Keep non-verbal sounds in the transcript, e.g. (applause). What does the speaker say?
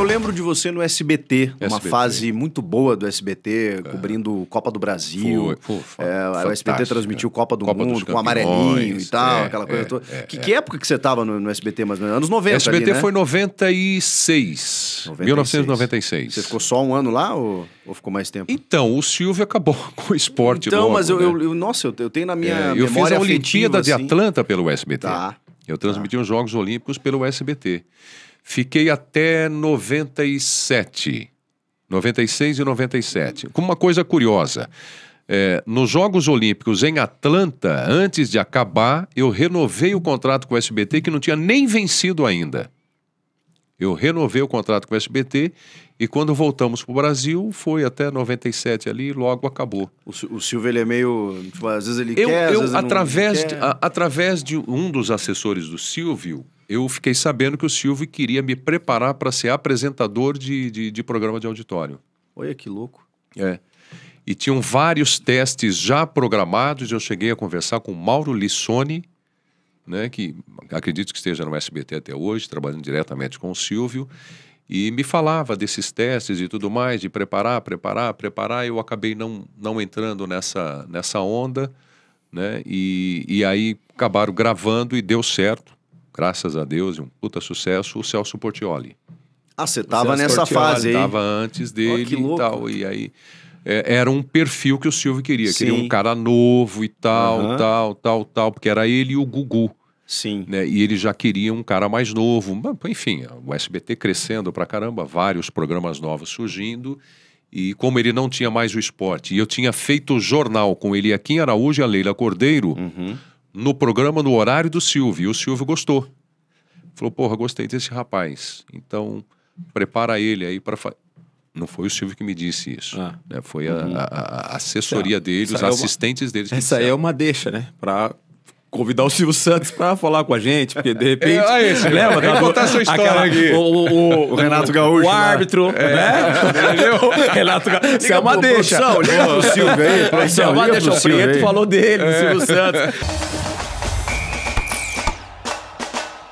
eu lembro de você no SBT, uma SBT. fase muito boa do SBT, é. cobrindo Copa do Brasil. Foi, foi, é, o SBT transmitiu Copa do Copa Mundo com amarelinho e tal, é, aquela coisa é, toda. que, que época que você estava no, no, SBT mais ou menos? Anos 90 SBT ali, né? foi 96, 96. 1996. Você ficou só um ano lá ou, ou ficou mais tempo? Então, o Silvio acabou (laughs) com o esporte Então, logo, mas eu, né? eu, eu, nossa, eu, tenho na minha é, eu memória Eu fiz a Olimpíada de assim. Atlanta pelo SBT. Tá. Eu transmiti ah. Tá. os Jogos Olímpicos pelo SBT. Fiquei até 97. 96 e 97. Com uma coisa curiosa. É, nos Jogos Olímpicos em Atlanta, antes de acabar, eu renovei o contrato com o SBT que não tinha nem vencido ainda. Eu renovei o contrato com o SBT e quando voltamos para o Brasil foi até 97 ali e logo acabou. O, o Silvio ele é meio. Tipo, às vezes ele eu, quer. Eu, através, de, a, através de um dos assessores do Silvio, eu fiquei sabendo que o Silvio queria me preparar para ser apresentador de, de, de programa de auditório. Olha que louco. É. E tinham vários testes já programados. Eu cheguei a conversar com Mauro Lissone, né, que acredito que esteja no SBT até hoje, trabalhando diretamente com o Silvio, e me falava desses testes e tudo mais, de preparar, preparar, preparar. Eu acabei não, não entrando nessa, nessa onda, né, e, e aí acabaram gravando e deu certo, graças a Deus, um puta sucesso, o Celso Portioli. Ah, você estava nessa Portioli fase aí. Estava antes dele oh, e tal, e aí é, era um perfil que o Silvio queria. Sim. Queria um cara novo e tal, uhum. tal, tal, tal, porque era ele e o Gugu. Sim. Né? E ele já queria um cara mais novo. Enfim, o SBT crescendo pra caramba, vários programas novos surgindo. E como ele não tinha mais o esporte, e eu tinha feito jornal com ele aqui em Araújo e a Leila Cordeiro, uhum. no programa no horário do Silvio. E o Silvio gostou. Falou, porra, gostei desse rapaz. Então, prepara ele aí para não foi o Silvio que me disse isso. Ah. Né? Foi a, uhum. a, a assessoria então, é dele, os assistentes é uma... deles. Essa aí é uma deixa, né? Para convidar o Silvio Santos para falar com a gente, porque de repente. É, olha isso, né, mano, contar sua história aquela, aqui. O, o, o, Renato Gaúcho. O né? árbitro, é, né? Entendeu? É, (laughs) Renato Gaúcho. Isso é uma deixa. Produção, liga o Silvio aí. é uma deixa. O Preto falou dele, do é. Silvio Santos.